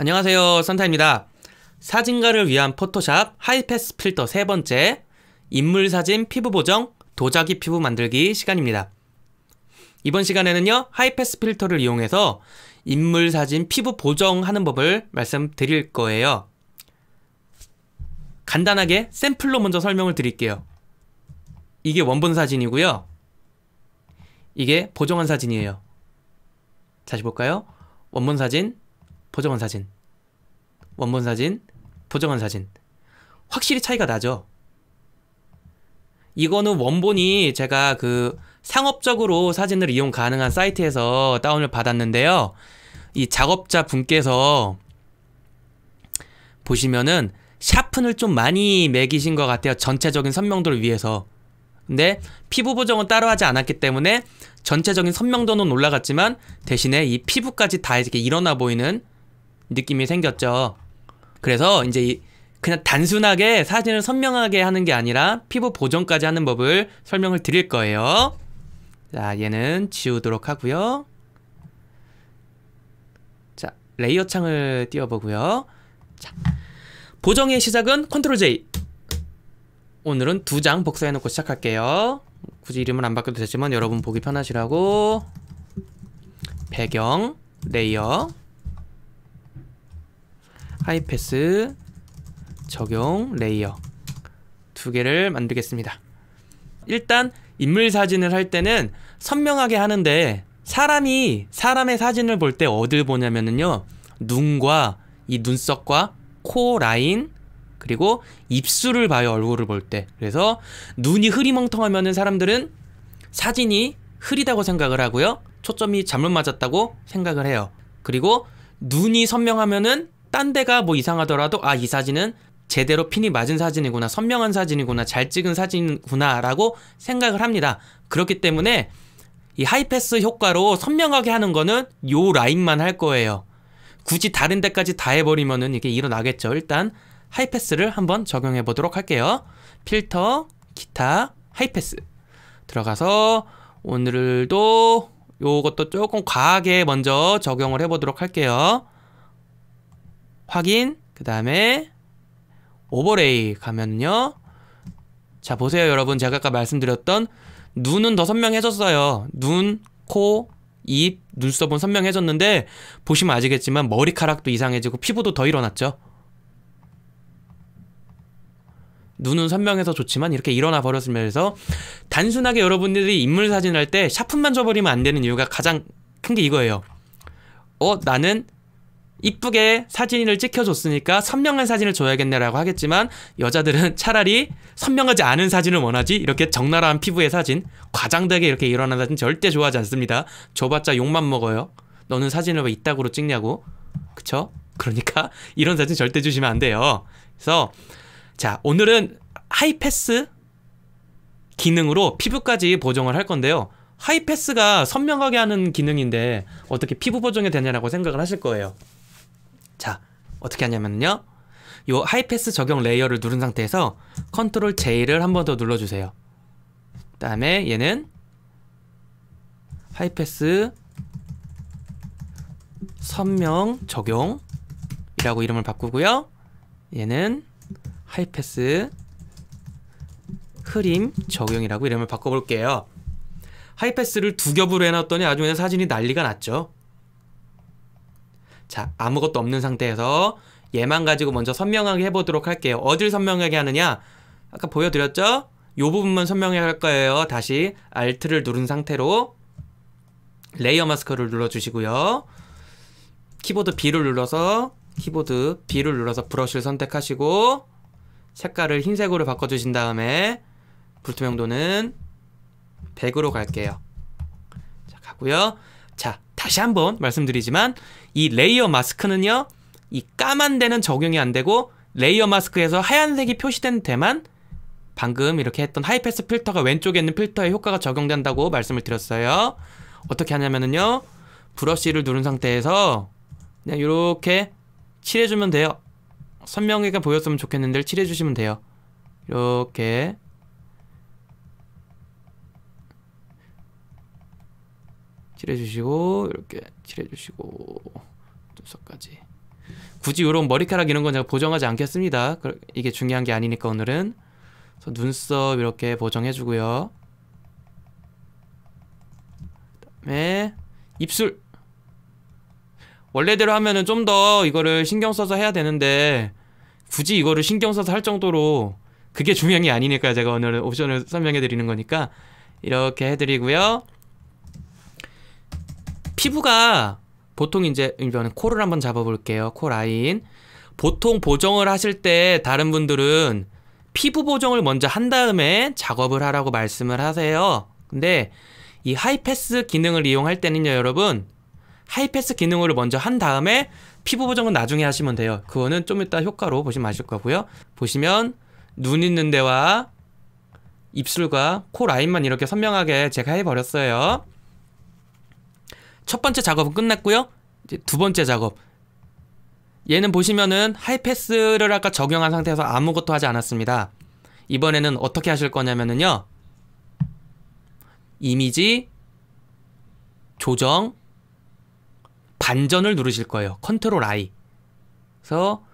안녕하세요 선타입니다 사진가를 위한 포토샵 하이패스 필터 세 번째 인물 사진 피부 보정 도자기 피부 만들기 시간입니다 이번 시간에는요 하이패스 필터를 이용해서 인물 사진 피부 보정하는 법을 말씀드릴 거예요 간단하게 샘플로 먼저 설명을 드릴게요 이게 원본 사진이고요 이게 보정한 사진이에요 다시 볼까요? 원본 사진 보정원 사진, 원본 사진, 보정원 사진. 확실히 차이가 나죠. 이거는 원본이 제가 그 상업적으로 사진을 이용 가능한 사이트에서 다운을 받았는데요. 이 작업자 분께서 보시면은 샤픈을 좀 많이 매기신 것 같아요. 전체적인 선명도를 위해서. 근데 피부 보정은 따로 하지 않았기 때문에 전체적인 선명도는 올라갔지만 대신에 이 피부까지 다 이렇게 일어나 보이는 느낌이 생겼죠. 그래서 이제 그냥 단순하게 사진을 선명하게 하는 게 아니라 피부 보정까지 하는 법을 설명을 드릴 거예요. 자, 얘는 지우도록 하고요. 자, 레이어 창을 띄워보고요. 자, 보정의 시작은 컨트롤 J. 오늘은 두 장 복사해놓고 시작할게요. 굳이 이름은 안 바꿔도 되지만 여러분 보기 편하시라고 배경, 레이어 하이패스 적용 레이어 두 개를 만들겠습니다. 일단 인물 사진을 할 때는 선명하게 하는데 사람이 사람의 사진을 볼 때 어딜 보냐면요 눈과 이 눈썹과 코 라인 그리고 입술을 봐요 얼굴을 볼 때 그래서 눈이 흐리멍텅하면은 사람들은 사진이 흐리다고 생각을 하고요 초점이 잘못 맞았다고 생각을 해요 그리고 눈이 선명하면은 딴 데가 뭐 이상하더라도 아 이 사진은 제대로 핀이 맞은 사진이구나 선명한 사진이구나 잘 찍은 사진이구나 라고 생각을 합니다 그렇기 때문에 이 하이패스 효과로 선명하게 하는 거는 요 라인만 할 거예요 굳이 다른 데까지 다 해버리면은 이게 일어나겠죠 일단 하이패스를 한번 적용해 보도록 할게요 필터 기타 하이패스 들어가서 오늘도 요것도 조금 과하게 먼저 적용을 해보도록 할게요 확인 그 다음에 오버레이 가면요 자 보세요 여러분 제가 아까 말씀드렸던 눈은 더 선명해졌어요 눈, 코, 입, 눈썹은 선명해졌는데 보시면 아시겠지만 머리카락도 이상해지고 피부도 더 일어났죠 눈은 선명해서 좋지만 이렇게 일어나 버렸으면서 단순하게 여러분들이 인물 사진할 때 샤픈만 줘버리면 안 되는 이유가 가장 큰 게 이거예요 어 나는 이쁘게 사진을 찍혀줬으니까 선명한 사진을 줘야겠네라고 하겠지만 여자들은 차라리 선명하지 않은 사진을 원하지 이렇게 적나라한 피부의 사진 과장되게 이렇게 일어난 사진 절대 좋아하지 않습니다 줘봤자 욕만 먹어요 너는 사진을 왜 이따구로 찍냐고 그쵸? 그러니까 이런 사진 절대 주시면 안 돼요 그래서 자 오늘은 하이패스 기능으로 피부까지 보정을 할 건데요 하이패스가 선명하게 하는 기능인데 어떻게 피부 보정이 되냐라고 생각을 하실 거예요 자, 어떻게 하냐면요. 요 하이패스 적용 레이어를 누른 상태에서 컨트롤 J를 한 번 더 눌러주세요. 그 다음에 얘는 하이패스 선명 적용이라고 이름을 바꾸고요. 얘는 하이패스 흐림 적용이라고 이름을 바꿔볼게요. 하이패스를 두 겹으로 해놨더니 아주 그냥 사진이 난리가 났죠. 자, 아무것도 없는 상태에서 얘만 가지고 먼저 선명하게 해보도록 할게요. 어딜 선명하게 하느냐? 아까 보여드렸죠? 요 부분만 선명하게 할 거예요. 다시 Alt를 누른 상태로 레이어 마스크를 눌러주시고요. 키보드 B를 눌러서 키보드 B를 눌러서 브러쉬를 선택하시고 색깔을 흰색으로 바꿔주신 다음에 불투명도는 100으로 갈게요. 자, 가고요. 자, 다시 한번 말씀드리지만 이 레이어 마스크는요. 이 까만 데는 적용이 안 되고 레이어 마스크에서 하얀색이 표시된 데만 방금 이렇게 했던 하이패스 필터가 왼쪽에 있는 필터에 효과가 적용된다고 말씀을 드렸어요. 어떻게 하냐면은요. 브러쉬를 누른 상태에서 그냥 이렇게 칠해주면 돼요. 선명하게 보였으면 좋겠는데 칠해주시면 돼요. 이렇게 칠해주시고 이렇게 칠해주시고 눈썹까지 굳이 이런 머리카락 이런 건 제가 보정하지 않겠습니다 이게 중요한 게 아니니까 오늘은 그래서 눈썹 이렇게 보정해주고요 그다음에 입술 원래대로 하면은 좀 더 이거를 신경 써서 해야 되는데 굳이 이거를 신경 써서 할 정도로 그게 중요한 게 아니니까 제가 오늘 옵션을 설명해 드리는 거니까 이렇게 해드리고요 피부가 보통 이제 이번 코를 한번 잡아볼게요. 코 라인. 보통 보정을 하실 때 다른 분들은 피부 보정을 먼저 한 다음에 작업을 하라고 말씀을 하세요. 근데 이 하이패스 기능을 이용할 때는요, 여러분. 하이패스 기능을 먼저 한 다음에 피부 보정은 나중에 하시면 돼요. 그거는 좀 이따 효과로 보시면 아실 거고요. 보시면 눈 있는 데와 입술과 코 라인만 이렇게 선명하게 제가 해버렸어요. 첫 번째 작업은 끝났고요. 이제 두 번째 작업. 얘는 보시면은 하이패스를 아까 적용한 상태에서 아무것도 하지 않았습니다. 이번에는 어떻게 하실 거냐면요 이미지, 조정, 반전을 누르실 거예요. 컨트롤 I. 그래서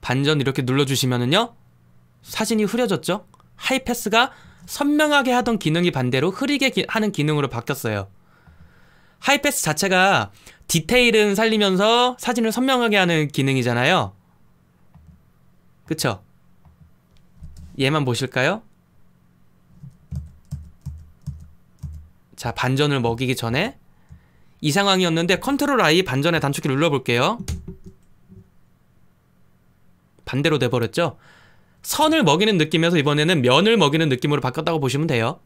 반전 이렇게 눌러주시면은요. 사진이 흐려졌죠? 하이패스가 선명하게 하던 기능이 반대로 흐리게 기, 하는 기능으로 바뀌었어요. 하이패스 자체가 디테일은 살리면서 사진을 선명하게 하는 기능이잖아요. 그쵸? 얘만 보실까요? 자, 반전을 먹이기 전에 이 상황이었는데 컨트롤 I 반전의 단축키를 눌러볼게요. 반대로 돼버렸죠? 선을 먹이는 느낌에서 이번에는 면을 먹이는 느낌으로 바뀌었다고 보시면 돼요.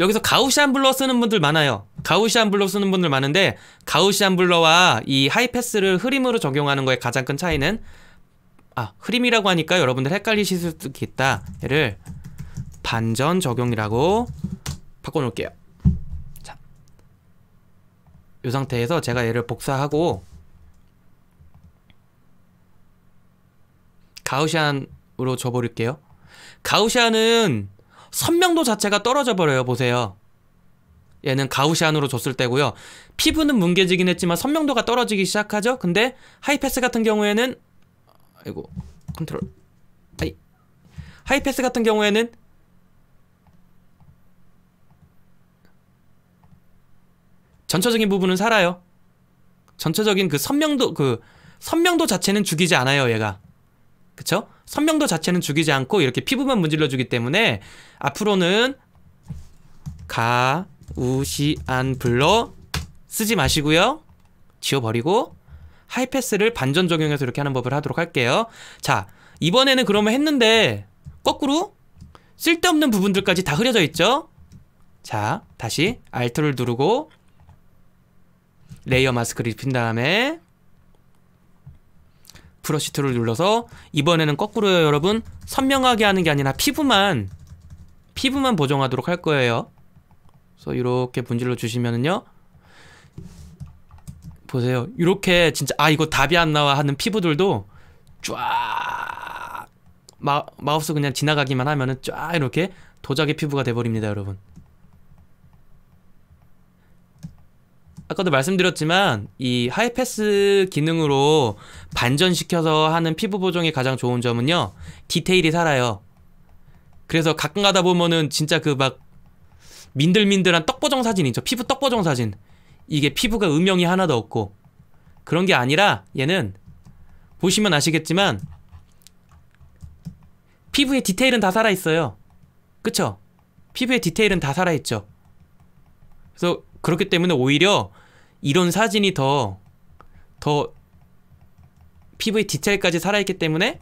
여기서 가우시안 블러 쓰는 분들 많아요. 가우시안 블러 쓰는 분들 많은데 가우시안 블러와 이 하이패스를 흐림으로 적용하는 거의 가장 큰 차이는 아 흐림이라고 하니까 여러분들 헷갈리실 수도 있다. 얘를 반전 적용이라고 바꿔놓을게요. 자, 이 상태에서 제가 얘를 복사하고 가우시안으로 줘버릴게요. 가우시안은 선명도 자체가 떨어져 버려요. 보세요. 얘는 가우시안으로 줬을 때고요. 피부는 뭉개지긴 했지만 선명도가 떨어지기 시작하죠. 근데 하이패스 같은 경우에는 아이고 컨트롤 아이 하이패스 같은 경우에는 전체적인 부분은 살아요. 전체적인 그 선명도 그 선명도 자체는 죽이지 않아요, 얘가. 그쵸? 선명도 자체는 죽이지 않고 이렇게 피부만 문질러 주기 때문에 앞으로는 가우시안 블러 쓰지 마시고요. 지워버리고 하이패스를 반전 적용해서 이렇게 하는 법을 하도록 할게요. 자, 이번에는 그러면 했는데 거꾸로 쓸데없는 부분들까지 다 흐려져 있죠? 자, 다시 알 l 를 누르고 레이어 마스크를 입힌 다음에 브러시툴을 눌러서 이번에는 거꾸로요 여러분 선명하게 하는 게 아니라 피부만 피부만 보정하도록 할 거예요 그래서 이렇게 문질러 주시면은요 보세요 이렇게 진짜 아 이거 답이 안 나와 하는 피부들도 쫙 마, 마우스 그냥 지나가기만 하면은 쫙 이렇게 도자기 피부가 돼버립니다 여러분 아까도 말씀드렸지만 이 하이패스 기능으로 반전시켜서 하는 피부 보정의 가장 좋은 점은요 디테일이 살아요 그래서 가끔 가다 보면은 진짜 그 막 민들민들한 떡보정 사진 있죠 피부 떡보정 사진 이게 피부가 음영이 하나도 없고 그런 게 아니라 얘는 보시면 아시겠지만 피부의 디테일은 다 살아있어요 그쵸? 피부의 디테일은 다 살아있죠 그래서 그렇기 때문에 오히려 이런 사진이 더, 더 피부의 디테일까지 살아있기 때문에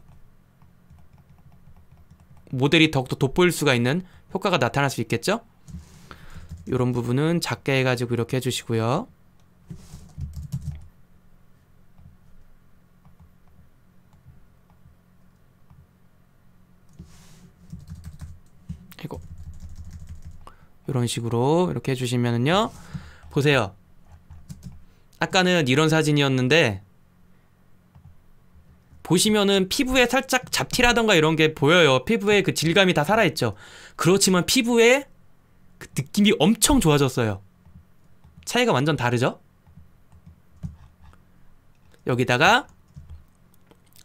모델이 더욱더 돋보일 수가 있는 효과가 나타날 수 있겠죠? 이런 부분은 작게 해가지고 이렇게 해주시고요. 이런 식으로 이렇게 해주시면은요 보세요 아까는 이런 사진이었는데 보시면은 피부에 살짝 잡티라던가 이런 게 보여요 피부에 그 질감이 다 살아있죠 그렇지만 피부에 그 느낌이 엄청 좋아졌어요 차이가 완전 다르죠? 여기다가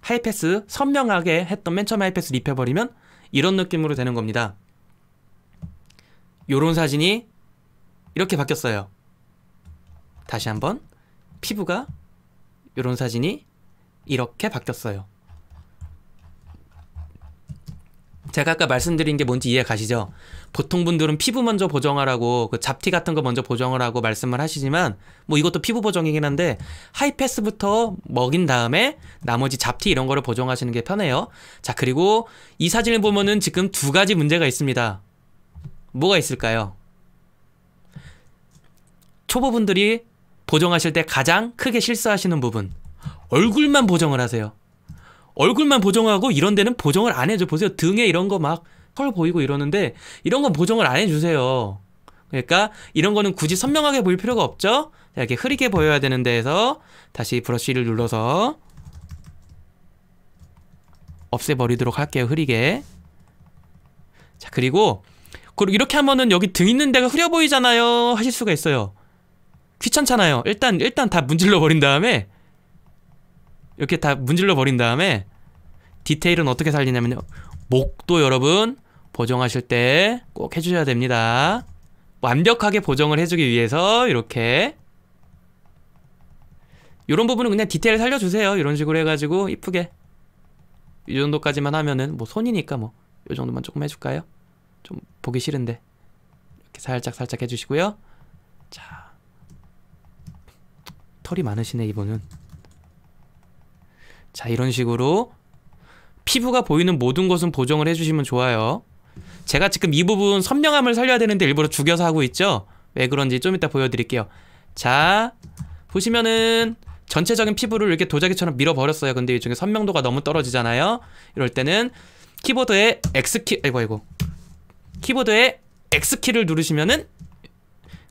하이패스 선명하게 했던 맨처음 하이패스 입혀버리면 이런 느낌으로 되는 겁니다 요런 사진이 이렇게 바뀌었어요. 다시 한번 피부가 요런 사진이 이렇게 바뀌었어요. 제가 아까 말씀드린 게 뭔지 이해 가시죠? 보통 분들은 피부 먼저 보정하라고 그 잡티 같은 거 먼저 보정을 하고 말씀을 하시지만 뭐 이것도 피부 보정이긴 한데 하이패스부터 먹인 다음에 나머지 잡티 이런 거를 보정하시는 게 편해요. 자 그리고 이 사진을 보면은 지금 두 가지 문제가 있습니다. 뭐가 있을까요? 초보분들이 보정하실 때 가장 크게 실수하시는 부분 얼굴만 보정을 하세요 얼굴만 보정하고 이런 데는 보정을 안 해줘 보세요 등에 이런 거 막 털 보이고 이러는데 이런 건 보정을 안 해주세요 그러니까 이런 거는 굳이 선명하게 보일 필요가 없죠 이렇게 흐리게 보여야 되는 데해서 다시 브러쉬를 눌러서 없애버리도록 할게요 흐리게 자 그리고 그리고 이렇게 하면은 여기 등 있는 데가 흐려 보이잖아요 하실 수가 있어요 귀찮잖아요 일단 일단 다 문질러 버린 다음에 이렇게 다 문질러 버린 다음에 디테일은 어떻게 살리냐면요 목도 여러분 보정하실 때 꼭 해주셔야 됩니다 완벽하게 보정을 해주기 위해서 이렇게 이런 부분은 그냥 디테일 살려주세요 이런 식으로 해가지고 이쁘게 이 정도까지만 하면은 뭐 손이니까 뭐 이 정도만 조금 해줄까요? 좀 보기 싫은데 이렇게 살짝 살짝 해주시고요 자 털이 많으시네 이분은 자 이런 식으로 피부가 보이는 모든 것은 보정을 해주시면 좋아요 제가 지금 이 부분 선명함을 살려야 되는데 일부러 죽여서 하고 있죠 왜 그런지 좀 이따 보여드릴게요 자 보시면은 전체적인 피부를 이렇게 도자기처럼 밀어버렸어요 근데 이 중에 선명도가 너무 떨어지잖아요 이럴 때는 키보드에 X키 아이고 아이고 키보드에 X키를 누르시면은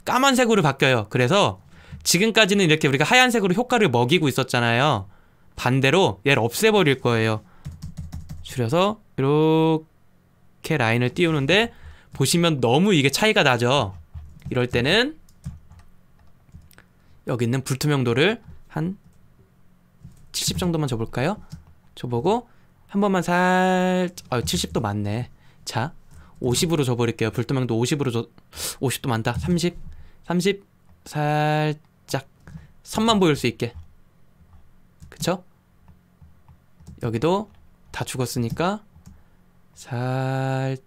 까만색으로 바뀌어요 그래서 지금까지는 이렇게 우리가 하얀색으로 효과를 먹이고 있었잖아요 반대로 얘를 없애버릴 거예요 줄여서 이렇게 라인을 띄우는데 보시면 너무 이게 차이가 나죠 이럴 때는 여기 있는 불투명도를 한 70 정도만 줘볼까요? 줘보고 한 번만 살... 아 70도 맞네자 50으로 줘버릴게요. 불투명도 50으로 줘. 50도 많다. 30? 30? 살짝. 선만 보일 수 있게. 그쵸? 여기도 다 죽었으니까 살짝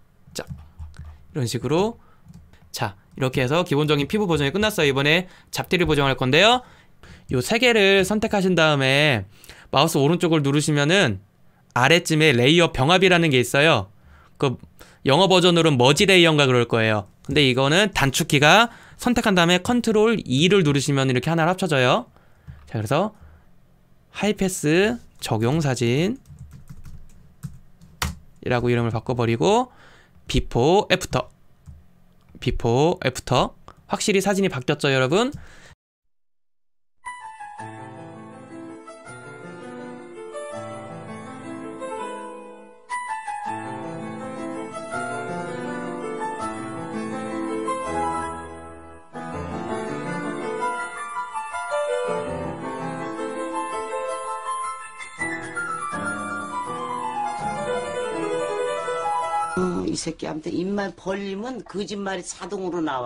이런 식으로 자 이렇게 해서 기본적인 피부 보정이 끝났어요 이번에 잡티를 보정할 건데요 요 세 개를 선택하신 다음에 마우스 오른쪽을 누르시면은 아래쯤에 레이어 병합이라는 게 있어요 그 영어 버전으로는 머지레이언가 그럴 거예요. 근데 이거는 단축키가 선택한 다음에 컨트롤 2를 누르시면 이렇게 하나를 합쳐져요. 자, 그래서 하이패스 적용 사진 이라고 이름을 바꿔버리고 비포 애프터 비포 애프터 확실히 사진이 바뀌었죠 여러분 새끼한테 입만 벌리면 거짓말이 자동으로 나와.